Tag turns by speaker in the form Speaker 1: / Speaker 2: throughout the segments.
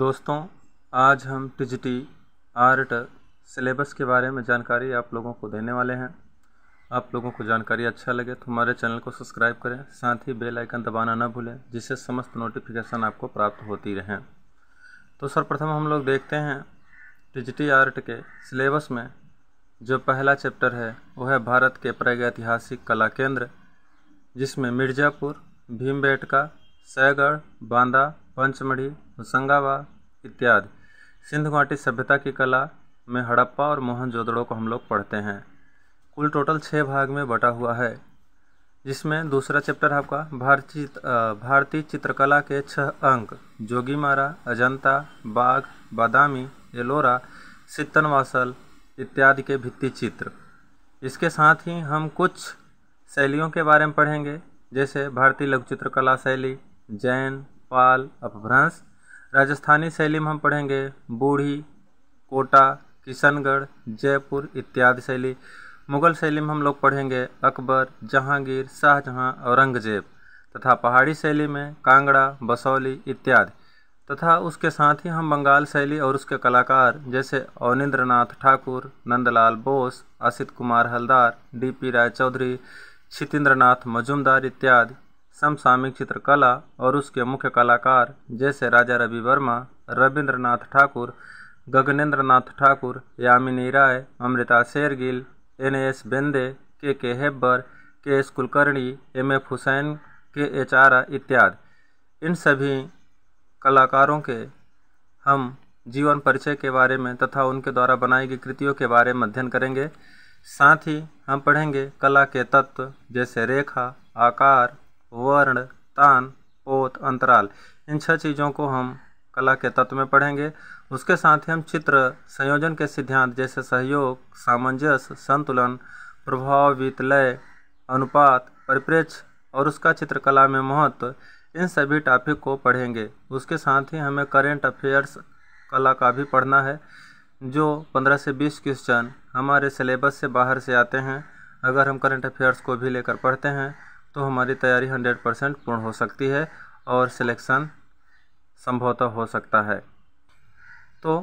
Speaker 1: दोस्तों आज हम डिजिटी आर्ट सिलेबस के बारे में जानकारी आप लोगों को देने वाले हैं आप लोगों को जानकारी अच्छा लगे तो हमारे चैनल को सब्सक्राइब करें साथ ही बेल आइकन दबाना ना भूलें जिससे समस्त नोटिफिकेशन आपको प्राप्त होती रहें तो सर्वप्रथम हम लोग देखते हैं डिजिटी आर्ट के सिलेबस में जो पहला चैप्टर है वह है भारत के प्रागैतिहासिक कला केंद्र जिसमें मिर्ज़ापुर भीमबेटका सैगढ़ बांदा पंचमढ़ी होशंगाबाद इत्यादि सिंधु घाटी सभ्यता की कला में हड़प्पा और मोहनजोदड़ो को हम लोग पढ़ते हैं कुल टोटल छः भाग में बटा हुआ है जिसमें दूसरा चैप्टर आपका भारतीय भारतीय चित्रकला के छह अंक जोगी मारा अजंता बाघ बादामी एलोरा सितन वासल इत्यादि के भित्ति चित्र इसके साथ ही हम कुछ शैलियों के बारे में पढ़ेंगे जैसे भारतीय लघु चित्रकला शैली जैन पाल अपभ्रंश राजस्थानी शैली में हम पढ़ेंगे बूढ़ी कोटा किशनगढ़ जयपुर इत्यादि शैली मुगल शैली में हम लोग पढ़ेंगे अकबर जहांगीर शाहजहां औरंगजेब तथा पहाड़ी शैली में कांगड़ा बसौली इत्यादि तथा उसके साथ ही हम बंगाल शैली और उसके कलाकार जैसे अवनिंद्र नाथ ठाकुर नंदलाल बोस असित कुमार हलदार डी पी राय चौधरी छितेंद्र नाथ मजुमदार इत्यादि समसामयिक चित्रकला और उसके मुख्य कलाकार जैसे Raja Ravi Varma Rabindranath Thakur Gaganendra Nath Thakur Jamini Roy Amrita Shergil N S Bendre K K Hebbar K S Kulkarni M F Husain K H इत्यादि इन सभी कलाकारों के हम जीवन परिचय के बारे में तथा उनके द्वारा बनाई गई कृतियों के बारे में अध्ययन करेंगे साथ ही हम पढ़ेंगे कला के तत्व जैसे रेखा आकार वर्ण तान पोत अंतराल इन छह चीज़ों को हम कला के तत्व में पढ़ेंगे उसके साथ ही हम चित्र संयोजन के सिद्धांत जैसे सहयोग सामंजस्य संतुलन प्रभाव वितलय अनुपात परिप्रेक्ष्य और उसका चित्रकला में महत्व इन सभी टॉपिक को पढ़ेंगे उसके साथ ही हमें करेंट अफेयर्स कला का भी पढ़ना है जो 15 से 20 क्वेश्चन हमारे सिलेबस से बाहर से आते हैं अगर हम करंट अफेयर्स को भी लेकर पढ़ते हैं तो हमारी तैयारी हंड्रेड परसेंट पूर्ण हो सकती है और सिलेक्शन संभवतः हो सकता है तो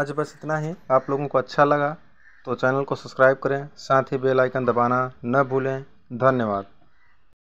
Speaker 1: आज बस इतना ही आप लोगों को अच्छा लगा तो चैनल को सब्सक्राइब करें साथ ही बेल आइकन दबाना न भूलें धन्यवाद